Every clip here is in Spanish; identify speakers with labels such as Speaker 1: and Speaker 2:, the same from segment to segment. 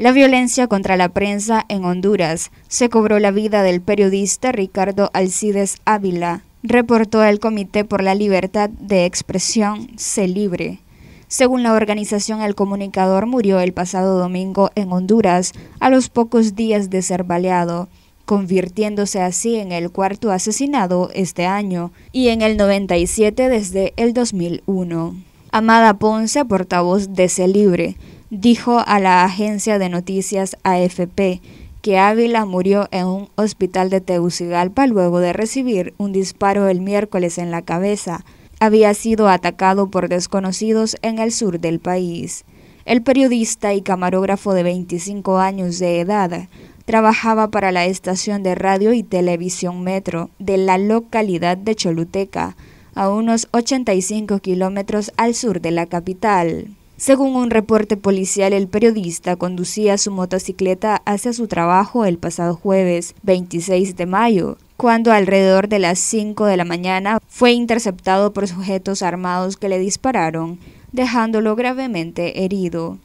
Speaker 1: La violencia contra la prensa en Honduras. Se cobró la vida del periodista Ricardo Alcides Ávila, reportó el Comité por la Libertad de Expresión, CELIBRE. Libre. Según la organización, el comunicador murió el pasado domingo en Honduras a los pocos días de ser baleado, convirtiéndose así en el cuarto asesinado este año y en el 97 desde el 2001. Amada Ponce, portavoz de CELIBRE. Libre, dijo a la agencia de noticias AFP que Ávila murió en un hospital de Tegucigalpa luego de recibir un disparo el miércoles en la cabeza. Había sido atacado por desconocidos en el sur del país. El periodista y camarógrafo de 25 años de edad trabajaba para la estación de radio y televisión Metro de la localidad de Choluteca, a unos 85 kilómetros al sur de la capital. Según un reporte policial, el periodista conducía su motocicleta hacia su trabajo el pasado jueves 26 de mayo, cuando alrededor de las 5 de la mañana fue interceptado por sujetos armados que le dispararon, dejándolo gravemente herido.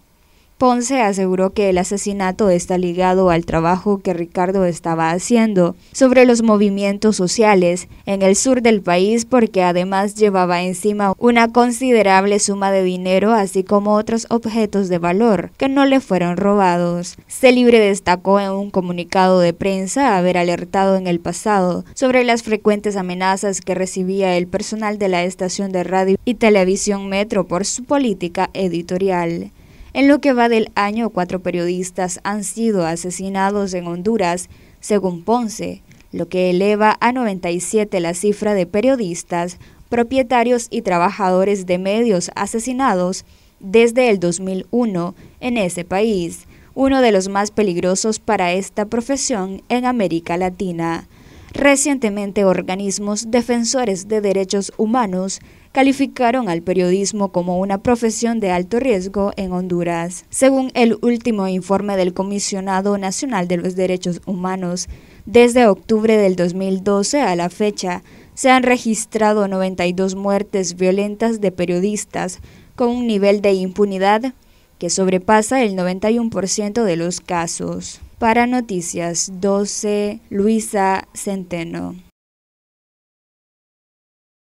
Speaker 1: Ponce aseguró que el asesinato está ligado al trabajo que Ricardo estaba haciendo sobre los movimientos sociales en el sur del país porque además llevaba encima una considerable suma de dinero así como otros objetos de valor que no le fueron robados. Celibre destacó en un comunicado de prensa haber alertado en el pasado sobre las frecuentes amenazas que recibía el personal de la estación de radio y televisión Metro por su política editorial. En lo que va del año, cuatro periodistas han sido asesinados en Honduras, según Ponce, lo que eleva a 97 la cifra de periodistas, propietarios y trabajadores de medios asesinados desde el 2001 en ese país, uno de los más peligrosos para esta profesión en América Latina. Recientemente, organismos defensores de derechos humanos calificaron al periodismo como una profesión de alto riesgo en Honduras. Según el último informe del Comisionado Nacional de los Derechos Humanos, desde octubre del 2012 a la fecha, se han registrado 92 muertes violentas de periodistas con un nivel de impunidad que sobrepasa el 91% de los casos. Para Noticias 12, Luisa Centeno.